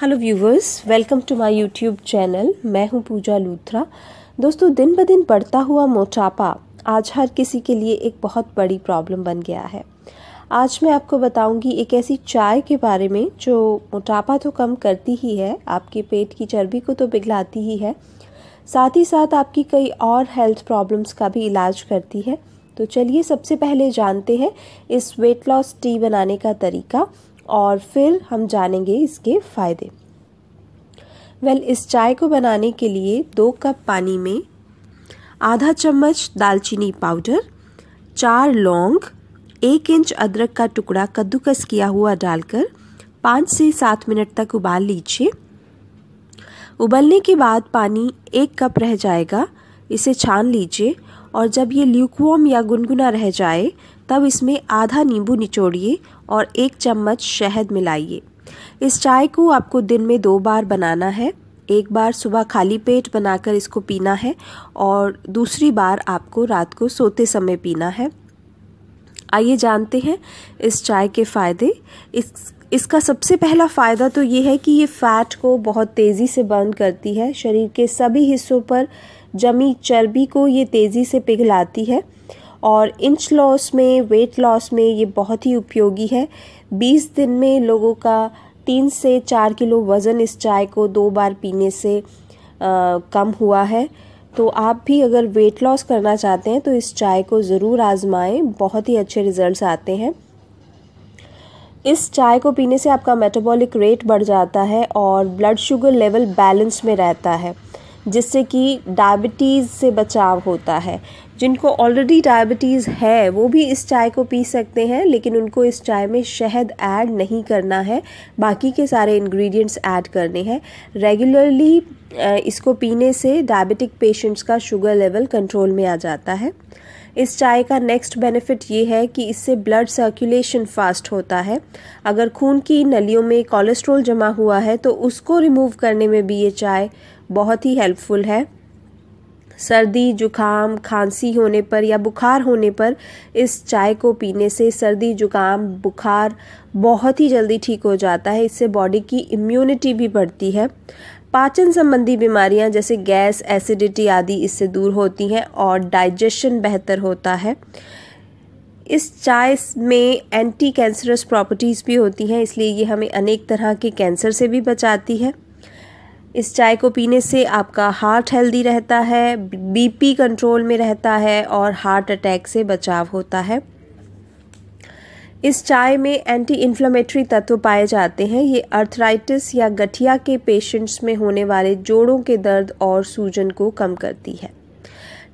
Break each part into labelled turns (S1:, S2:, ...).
S1: hello viewers welcome to my YouTube channel मैं हूं पूजा लूथरा दोस्तों दिन ब दिन बढ़ता हुआ मोटापा आज हर किसी के लिए एक बहुत बड़ी प्रॉब्लम बन गया है आज मैं आपको बताऊंगी एक ऐसी चाय के बारे में जो मोटापा तो कम करती ही है आपके पेट की चर्बी को तो पिघलाती ही है साथ ही साथ आपकी कई और हेल्थ प्रॉब्लम्स का भी इलाज करती है तो चलिए सबसे पहले जानते हैं इस वेट लॉस टी बनाने का तरीका और फिर हम जानेंगे इसके फ़ायदे वेल well, इस चाय को बनाने के लिए दो कप पानी में आधा चम्मच दालचीनी पाउडर चार लौंग एक इंच अदरक का टुकड़ा कद्दूकस किया हुआ डालकर पाँच से सात मिनट तक उबाल लीजिए उबलने के बाद पानी एक कप रह जाएगा इसे छान लीजिए और जब ये ल्यूकवॉर्म या गुनगुना रह जाए तब इसमें आधा नींबू निचोड़िए और एक चम्मच शहद मिलाइए इस चाय को आपको दिन में दो बार बनाना है एक बार सुबह खाली पेट बनाकर इसको पीना है और दूसरी बार आपको रात को सोते समय पीना है आइए जानते हैं इस चाय के फ़ायदे इस इसका सबसे पहला फ़ायदा तो ये है कि ये फ़ैट को बहुत तेज़ी से बर्न करती है शरीर के सभी हिस्सों पर जमी चर्बी को ये तेज़ी से पिघलाती है और इंच लॉस में वेट लॉस में ये बहुत ही उपयोगी है 20 दिन में लोगों का तीन से चार किलो वज़न इस चाय को दो बार पीने से आ, कम हुआ है तो आप भी अगर वेट लॉस करना चाहते हैं तो इस चाय को ज़रूर आजमाएं बहुत ही अच्छे रिजल्ट्स आते हैं इस चाय को पीने से आपका मेटाबॉलिक रेट बढ़ जाता है और ब्लड शुगर लेवल बैलेंस में रहता है जिससे कि डायबिटीज़ से बचाव होता है जिनको ऑलरेडी डायबिटीज़ है वो भी इस चाय को पी सकते हैं लेकिन उनको इस चाय में शहद ऐड नहीं करना है बाकी के सारे इंग्रेडिएंट्स ऐड करने हैं रेगुलरली इसको पीने से डायबिटिक पेशेंट्स का शुगर लेवल कंट्रोल में आ जाता है इस चाय का नेक्स्ट बेनिफिट ये है कि इससे ब्लड सर्कुलेशन फास्ट होता है अगर खून की नलियों में कोलेस्ट्रॉल जमा हुआ है तो उसको रिमूव करने में भी ये चाय बहुत ही हेल्पफुल है सर्दी जुकाम खांसी होने पर या बुखार होने पर इस चाय को पीने से सर्दी जुकाम बुखार बहुत ही जल्दी ठीक हो जाता है इससे बॉडी की इम्यूनिटी भी बढ़ती है पाचन संबंधी बीमारियां जैसे गैस एसिडिटी आदि इससे दूर होती हैं और डाइजेशन बेहतर होता है इस चाय में एंटी कैंसरस प्रॉपर्टीज़ भी होती हैं इसलिए ये हमें अनेक तरह के कैंसर से भी बचाती है इस चाय को पीने से आपका हार्ट हेल्दी रहता है बीपी कंट्रोल में रहता है और हार्ट अटैक से बचाव होता है इस चाय में एंटी इन्फ्लामेटरी तत्व पाए जाते हैं ये अर्थराइटिस या गठिया के पेशेंट्स में होने वाले जोड़ों के दर्द और सूजन को कम करती है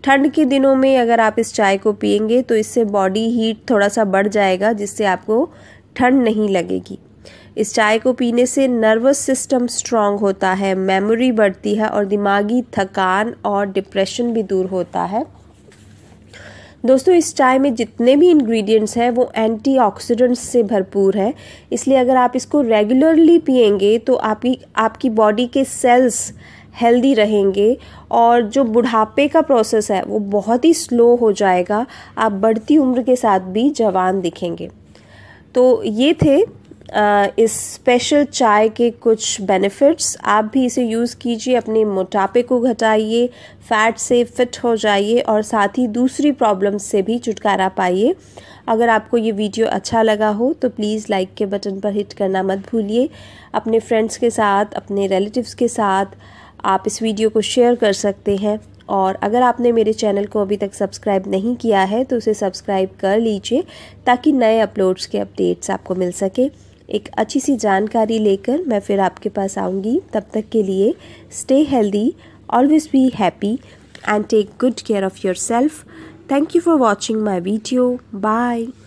S1: ठंड के दिनों में अगर आप इस चाय को पियेंगे तो इससे बॉडी हीट थोड़ा सा बढ़ जाएगा जिससे आपको ठंड नहीं लगेगी इस चाय को पीने से नर्वस सिस्टम स्ट्रांग होता है मेमोरी बढ़ती है और दिमागी थकान और डिप्रेशन भी दूर होता है दोस्तों इस चाय में जितने भी इंग्रेडिएंट्स हैं वो एंटीऑक्सीडेंट्स से भरपूर हैं इसलिए अगर आप इसको रेगुलरली पियेंगे तो आपकी आपकी बॉडी के सेल्स हेल्दी रहेंगे और जो बुढ़ापे का प्रोसेस है वो बहुत ही स्लो हो जाएगा आप बढ़ती उम्र के साथ भी जवान दिखेंगे तो ये थे इस स्पेशल चाय के कुछ बेनिफिट्स आप भी इसे यूज़ कीजिए अपने मोटापे को घटाइए फैट से फिट हो जाइए और साथ ही दूसरी प्रॉब्लम से भी छुटकारा पाइए अगर आपको ये वीडियो अच्छा लगा हो तो प्लीज़ लाइक के बटन पर हिट करना मत भूलिए अपने फ्रेंड्स के साथ अपने रिलेटिव्स के साथ आप इस वीडियो को शेयर कर सकते हैं और अगर आपने मेरे चैनल को अभी तक सब्सक्राइब नहीं किया है तो उसे सब्सक्राइब कर लीजिए ताकि नए अपलोड्स के अपडेट्स आपको मिल सके एक अच्छी सी जानकारी लेकर मैं फिर आपके पास आऊँगी तब तक के लिए stay healthy always be happy and take good care of your self thank you for watching my video bye